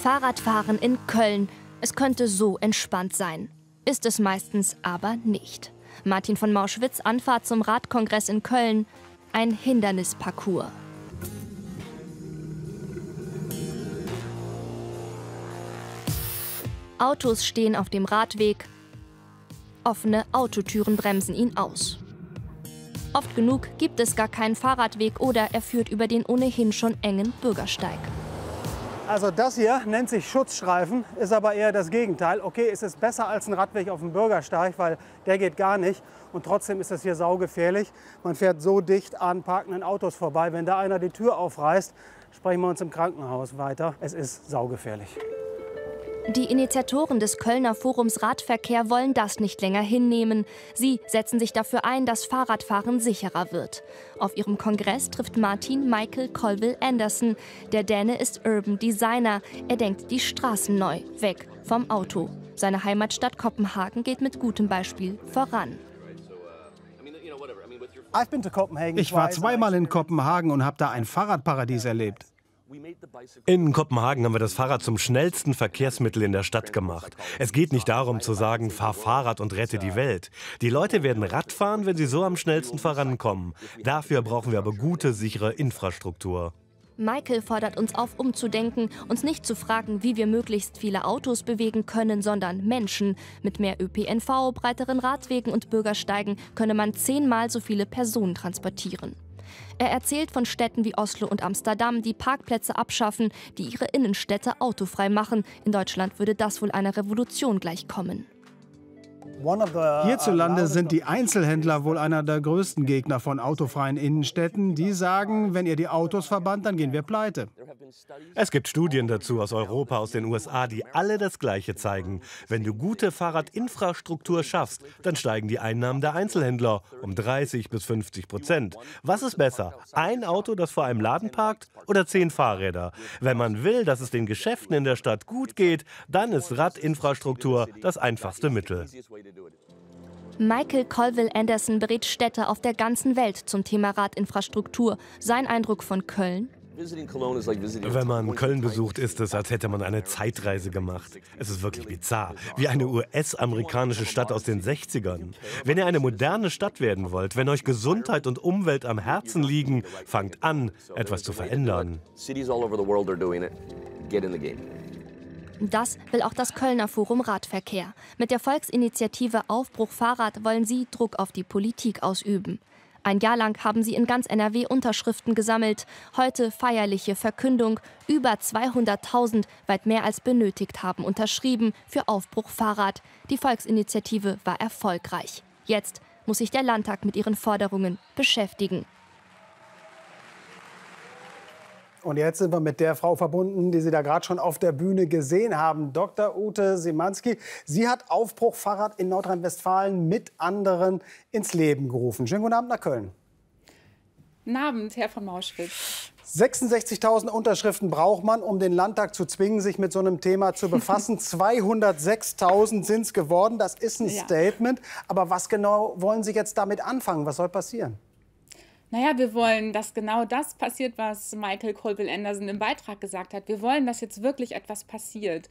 Fahrradfahren in Köln. Es könnte so entspannt sein. Ist es meistens aber nicht. Martin von Mauschwitz Anfahrt zum Radkongress in Köln. Ein Hindernisparcours. Autos stehen auf dem Radweg. Offene Autotüren bremsen ihn aus. Oft genug gibt es gar keinen Fahrradweg oder er führt über den ohnehin schon engen Bürgersteig. Also das hier nennt sich Schutzstreifen, ist aber eher das Gegenteil. Okay, es ist besser als ein Radweg auf dem Bürgersteig, weil der geht gar nicht. Und trotzdem ist das hier saugefährlich. Man fährt so dicht an parkenden Autos vorbei. Wenn da einer die Tür aufreißt, sprechen wir uns im Krankenhaus weiter. Es ist saugefährlich. Die Initiatoren des Kölner Forums Radverkehr wollen das nicht länger hinnehmen. Sie setzen sich dafür ein, dass Fahrradfahren sicherer wird. Auf ihrem Kongress trifft Martin Michael Colville Anderson. Der Däne ist Urban Designer. Er denkt die Straßen neu, weg vom Auto. Seine Heimatstadt Kopenhagen geht mit gutem Beispiel voran. Ich war zweimal in Kopenhagen und habe da ein Fahrradparadies erlebt. In Kopenhagen haben wir das Fahrrad zum schnellsten Verkehrsmittel in der Stadt gemacht. Es geht nicht darum zu sagen, fahr Fahrrad und rette die Welt. Die Leute werden Rad fahren, wenn sie so am schnellsten vorankommen. Dafür brauchen wir aber gute, sichere Infrastruktur. Michael fordert uns auf, umzudenken, uns nicht zu fragen, wie wir möglichst viele Autos bewegen können, sondern Menschen. Mit mehr ÖPNV, breiteren Radwegen und Bürgersteigen könne man zehnmal so viele Personen transportieren. Er erzählt von Städten wie Oslo und Amsterdam, die Parkplätze abschaffen, die ihre Innenstädte autofrei machen. In Deutschland würde das wohl einer Revolution gleichkommen. Uh, Hierzulande sind die Einzelhändler wohl einer der größten Gegner von autofreien Innenstädten. Die sagen, wenn ihr die Autos verbannt, dann gehen wir pleite. Es gibt Studien dazu aus Europa, aus den USA, die alle das Gleiche zeigen. Wenn du gute Fahrradinfrastruktur schaffst, dann steigen die Einnahmen der Einzelhändler um 30 bis 50 Prozent. Was ist besser? Ein Auto, das vor einem Laden parkt oder zehn Fahrräder? Wenn man will, dass es den Geschäften in der Stadt gut geht, dann ist Radinfrastruktur das einfachste Mittel. Michael Colville Anderson berät Städte auf der ganzen Welt zum Thema Radinfrastruktur. Sein Eindruck von Köln? Wenn man Köln besucht, ist es, als hätte man eine Zeitreise gemacht. Es ist wirklich bizarr, wie eine US-amerikanische Stadt aus den 60ern. Wenn ihr eine moderne Stadt werden wollt, wenn euch Gesundheit und Umwelt am Herzen liegen, fangt an, etwas zu verändern. Get in the game. Das will auch das Kölner Forum Radverkehr. Mit der Volksinitiative Aufbruch Fahrrad wollen sie Druck auf die Politik ausüben. Ein Jahr lang haben sie in ganz NRW Unterschriften gesammelt. Heute feierliche Verkündung. Über 200.000, weit mehr als benötigt haben, unterschrieben für Aufbruch Fahrrad. Die Volksinitiative war erfolgreich. Jetzt muss sich der Landtag mit ihren Forderungen beschäftigen. Und jetzt sind wir mit der Frau verbunden, die Sie da gerade schon auf der Bühne gesehen haben, Dr. Ute Simanski. Sie hat Aufbruch Fahrrad in Nordrhein-Westfalen mit anderen ins Leben gerufen. Schönen guten Abend nach Köln. Guten Abend, Herr von Mauschwitz. 66.000 Unterschriften braucht man, um den Landtag zu zwingen, sich mit so einem Thema zu befassen. 206.000 sind es geworden. Das ist ein Statement. Aber was genau wollen Sie jetzt damit anfangen? Was soll passieren? naja, wir wollen, dass genau das passiert, was Michael Colville Anderson im Beitrag gesagt hat. Wir wollen, dass jetzt wirklich etwas passiert.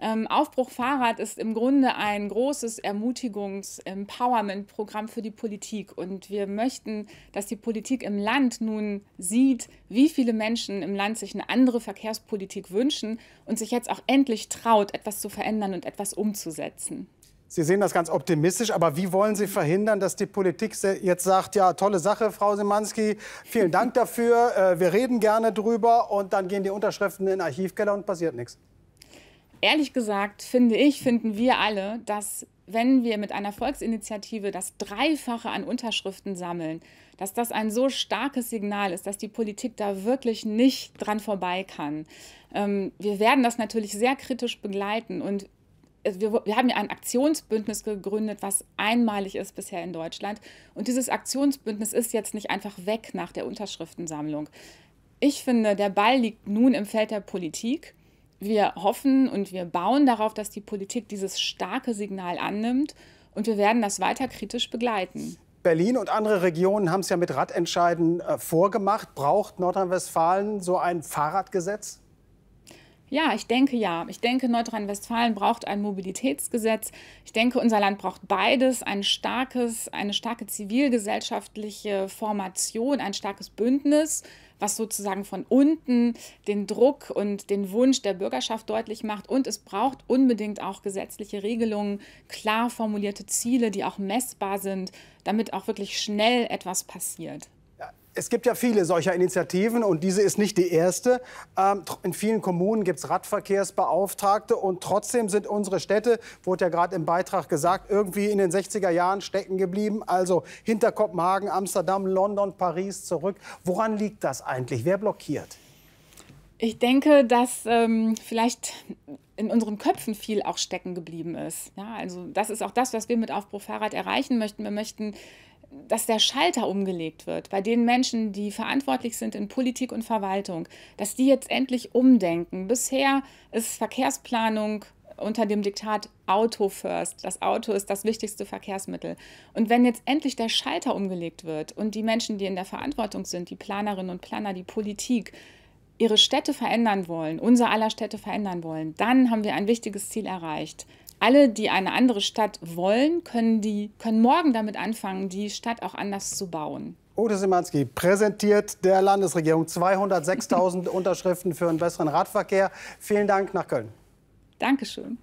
Ähm, Aufbruch Fahrrad ist im Grunde ein großes Ermutigungs-Empowerment-Programm für die Politik. Und wir möchten, dass die Politik im Land nun sieht, wie viele Menschen im Land sich eine andere Verkehrspolitik wünschen und sich jetzt auch endlich traut, etwas zu verändern und etwas umzusetzen. Sie sehen das ganz optimistisch, aber wie wollen Sie verhindern, dass die Politik jetzt sagt, ja, tolle Sache, Frau Simanski, vielen Dank dafür, äh, wir reden gerne drüber und dann gehen die Unterschriften in den Archivkeller und passiert nichts? Ehrlich gesagt, finde ich, finden wir alle, dass wenn wir mit einer Volksinitiative das Dreifache an Unterschriften sammeln, dass das ein so starkes Signal ist, dass die Politik da wirklich nicht dran vorbei kann. Ähm, wir werden das natürlich sehr kritisch begleiten und wir, wir haben ja ein Aktionsbündnis gegründet, was einmalig ist bisher in Deutschland. Und dieses Aktionsbündnis ist jetzt nicht einfach weg nach der Unterschriftensammlung. Ich finde, der Ball liegt nun im Feld der Politik. Wir hoffen und wir bauen darauf, dass die Politik dieses starke Signal annimmt und wir werden das weiter kritisch begleiten. Berlin und andere Regionen haben es ja mit Radentscheiden äh, vorgemacht. Braucht Nordrhein-Westfalen so ein Fahrradgesetz? Ja, ich denke ja. Ich denke, Nordrhein-Westfalen braucht ein Mobilitätsgesetz. Ich denke, unser Land braucht beides, ein starkes, eine starke zivilgesellschaftliche Formation, ein starkes Bündnis, was sozusagen von unten den Druck und den Wunsch der Bürgerschaft deutlich macht. Und es braucht unbedingt auch gesetzliche Regelungen, klar formulierte Ziele, die auch messbar sind, damit auch wirklich schnell etwas passiert. Es gibt ja viele solcher Initiativen und diese ist nicht die erste. Ähm, in vielen Kommunen gibt es Radverkehrsbeauftragte und trotzdem sind unsere Städte, wurde ja gerade im Beitrag gesagt, irgendwie in den 60er Jahren stecken geblieben. Also hinter Kopenhagen, Amsterdam, London, Paris zurück. Woran liegt das eigentlich? Wer blockiert? Ich denke, dass ähm, vielleicht in unseren Köpfen viel auch stecken geblieben ist. Ja, also das ist auch das, was wir mit Aufbruch Fahrrad erreichen möchten. Wir möchten dass der Schalter umgelegt wird bei den Menschen, die verantwortlich sind in Politik und Verwaltung, dass die jetzt endlich umdenken. Bisher ist Verkehrsplanung unter dem Diktat Auto first. Das Auto ist das wichtigste Verkehrsmittel. Und wenn jetzt endlich der Schalter umgelegt wird und die Menschen, die in der Verantwortung sind, die Planerinnen und Planer, die Politik, ihre Städte verändern wollen, unser aller Städte verändern wollen, dann haben wir ein wichtiges Ziel erreicht alle, die eine andere Stadt wollen, können, die, können morgen damit anfangen, die Stadt auch anders zu bauen. Ute Simanski präsentiert der Landesregierung 206.000 Unterschriften für einen besseren Radverkehr. Vielen Dank nach Köln. Dankeschön.